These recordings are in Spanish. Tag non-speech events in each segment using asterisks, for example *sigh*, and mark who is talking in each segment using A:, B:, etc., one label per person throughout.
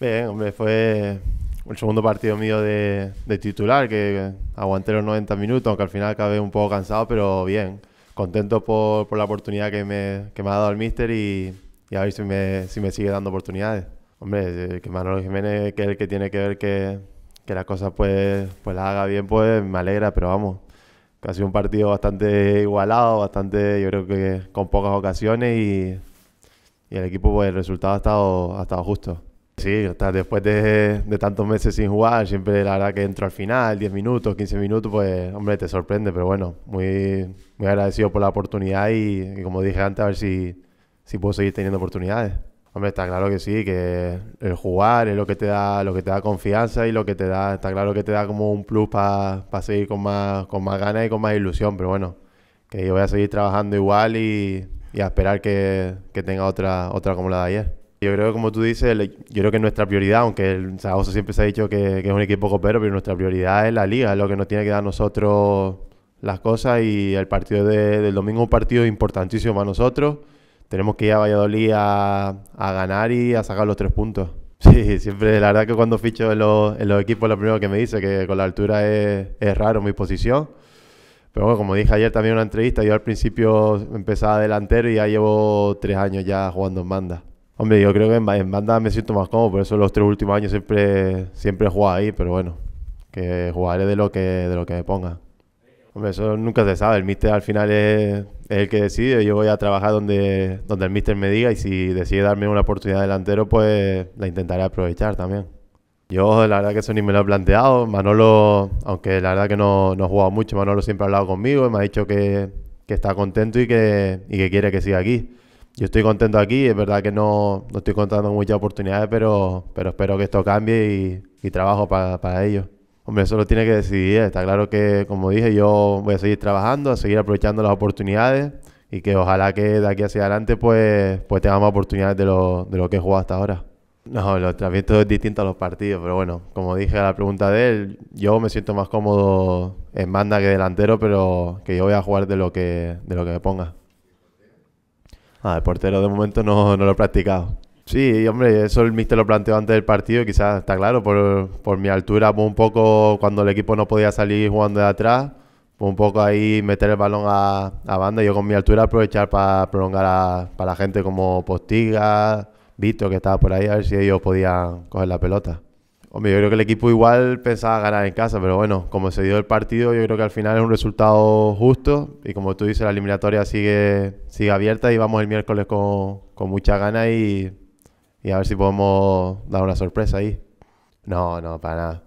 A: Bien, hombre, fue el segundo partido mío de, titular, que aguanté los 90 minutos, aunque al final acabé un poco cansado, pero bien. Contento por, la oportunidad que me, me, ha dado el míster y, a ver si me, si me, sigue dando oportunidades. Hombre, eh, que Manolo Jiménez, que es el que tiene que ver que, las cosas pues, pues las haga bien, pues me alegra, pero vamos. Ha sido un partido bastante igualado, bastante, yo creo que con pocas ocasiones y, y el equipo, pues el resultado ha estado, ha estado justo. Sí, después de, tantos meses sin jugar, siempre la verdad que entro al final, 10 minutos, 15 minutos, pues hombre, te sorprende, pero bueno, muy, muy agradecido por la oportunidad y, como dije antes, a ver si, si puedo seguir teniendo oportunidades. Hombre, está claro que sí, que el jugar es lo que te da, lo que te da confianza y lo que te da, está claro que te da como un plus para seguir con más, con más ganas y con más ilusión, pero bueno, que yo voy a seguir trabajando igual y, a esperar que, tenga otra, otra como la de ayer. Yo creo que, como tú dices, yo creo que nuestra prioridad, aunque el Zaragoza siempre se ha dicho que, es un equipo copero, pero nuestra prioridad es la liga, es lo que nos tiene que dar a nosotros las cosas y el partido del domingo es un partido importantísimo para nosotros. Tenemos que ir a Valladolid a, ganar y a sacar los tres puntos. *laughs* Sí, siempre, la verdad que cuando ficho en los, equipos lo primero que me dice que con la altura es, es raro mi posición. Pero bueno, como dije ayer también en una entrevista, yo al principio empezaba delantero y ya llevo tres años ya jugando en banda. Hombre, yo creo que en, banda me siento más cómodo, por eso los tres últimos años siempre, siempre he jugado ahí, pero bueno, que jugaré de lo que, de lo que me ponga. Hombre, eso nunca se sabe, el míster al final es, el que decide, yo voy a trabajar donde, donde el míster me diga y si decide darme una oportunidad delantero, pues la intentaré aprovechar también. Yo la verdad que eso ni me lo he planteado, Manolo, aunque la verdad que no, no he jugado mucho, Manolo siempre ha hablado conmigo y me ha dicho que, está contento y que quiere que siga aquí yo estoy contento aquí, es verdad que no, no estoy contando muchas oportunidades, pero, pero espero que esto cambie y, trabajo para, para ello. Hombre, eso lo tiene que decidir. Está claro que, como dije, yo voy a seguir trabajando, a seguir aprovechando las oportunidades y que ojalá que de aquí hacia adelante pues, pues tengamos oportunidades de lo, de lo que he jugado hasta ahora. No, lo transmito es distinto a los partidos, pero bueno, como dije a la pregunta de él, yo me siento más cómodo en banda que delantero, pero que yo voy a jugar de lo que, de lo que me ponga. Ah, el portero de momento no, no lo he practicado. Sí, hombre, eso el míster lo planteó antes del partido quizás está claro, por, por mi altura, pues un poco cuando el equipo no podía salir jugando de atrás, pues un poco ahí meter el balón a, a banda. Yo con mi altura aprovechar para prolongar a, para la gente como Postiga, Vito que estaba por ahí, a ver si ellos podían coger la pelota. Hombre, yo creo que el equipo igual pensaba ganar en casa, pero bueno, como se dio el partido, yo creo que al final es un resultado justo y como tú dices, la eliminatoria sigue, sigue abierta y vamos el miércoles con, con gana ganas y, y, a ver si podemos dar una sorpresa ahí. No, no, para nada.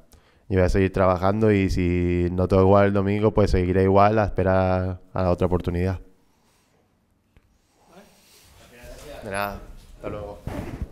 A: Yo voy a seguir trabajando y si no todo igual el domingo, pues seguiré igual a esperar a la otra oportunidad. nada, hasta luego.